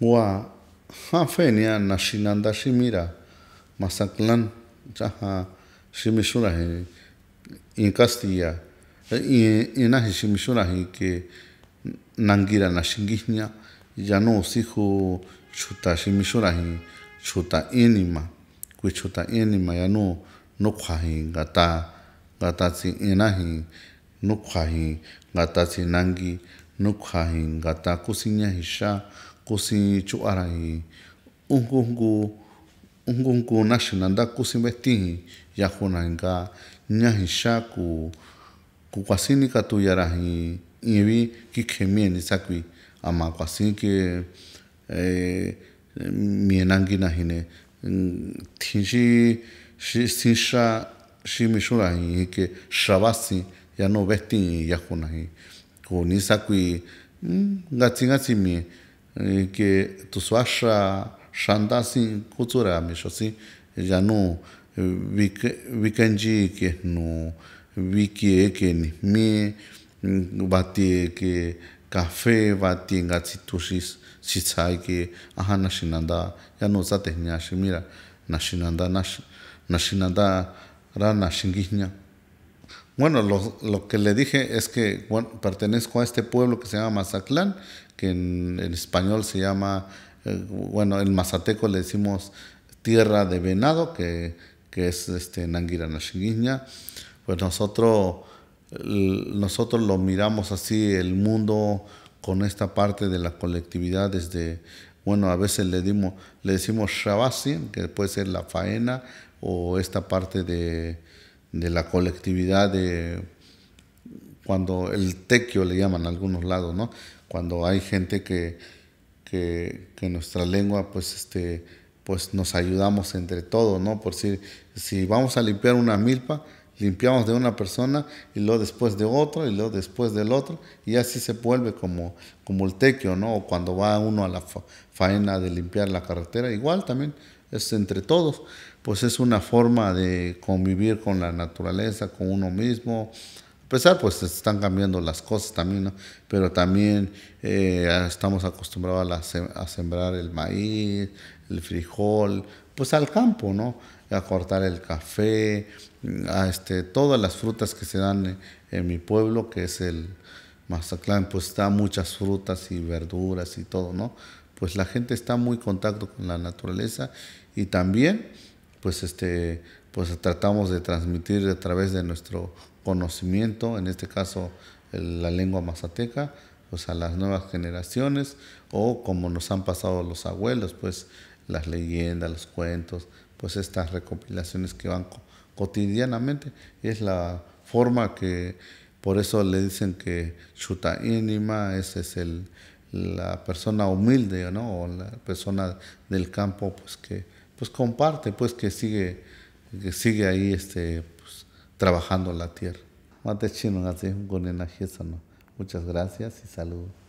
wa hafenia naxinanda ximira Mazatlán yaha ximixuraji in ke nangira na que ya no si siju chuta ximixuraji chuta inima kui chuta inima yanu nukjuaji ngata ngata tsi'inaji gata ngata nang'i. nukha hi ngata kusiña hi xa kusiñ chu'ara hi unkunku unkunku naxina nda kusiñ ve'etijin yajuna inka ñaji xa ku ku kuasini katuyara jin ivi kikje mieni sakui ama kuasin ke mie nanguinajine tjin xi xi sin xa xi mixúnra jin ke xa vásin ya nu ve'etíjin yajuna jin ko ni sa mm, nga tsi nga tsi mi eh, ke tu swa sha shanda sin ko tsu ra mi sho ya nu vi eh, ke vi kanji ke no vi ke ke ni mi ba mm, ti ke ka fe nga tsi tu shi si tsa ke a ha na shi ya nu za te mi ra na shi na da na shi ra na shi Bueno, lo, que le dije es que pertenezco a este pueblo que se llama Mazatlán, que en, español se llama, eh, bueno, en mazateco le decimos tierra de venado, que, es este Nanguira Pues nosotros, nosotros lo miramos así, el mundo con esta parte de la colectividad desde, bueno, a veces le, dimos, le decimos Shabasi, que puede ser la faena, o esta parte de de la colectividad de cuando el tequio le llaman a algunos lados, ¿no? Cuando hay gente que, que, nuestra lengua, pues, este, pues nos ayudamos entre todos, ¿no? Por si, si vamos a limpiar una milpa, limpiamos de una persona y luego después de otro y luego después del otro y así se vuelve como, como el tequio, ¿no? O cuando va uno a la faena de limpiar la carretera, igual también es entre todos, pues es una forma de convivir con la naturaleza, con uno mismo. A pesar, pues están cambiando las cosas también, ¿no? pero también eh, estamos acostumbrados a, sembrar el maíz, el frijol, pues al campo, ¿no? A cortar el café, a este, todas las frutas que se dan en, mi pueblo, que es el Mazatlán, pues da muchas frutas y verduras y todo, ¿no? pues la gente está muy en contacto con la naturaleza y también pues este pues tratamos de transmitir a través de nuestro conocimiento, en este caso la lengua mazateca, pues, a las nuevas generaciones o como nos han pasado los abuelos, pues las leyendas, los cuentos, pues estas recopilaciones que van cotidianamente es la forma que por eso le dicen que Chuta Inima, ese es el, la persona humilde ¿no? o la persona del campo pues que pues comparte pues que sigue que sigue ahí este pues, trabajando la tierra muchas gracias y saludos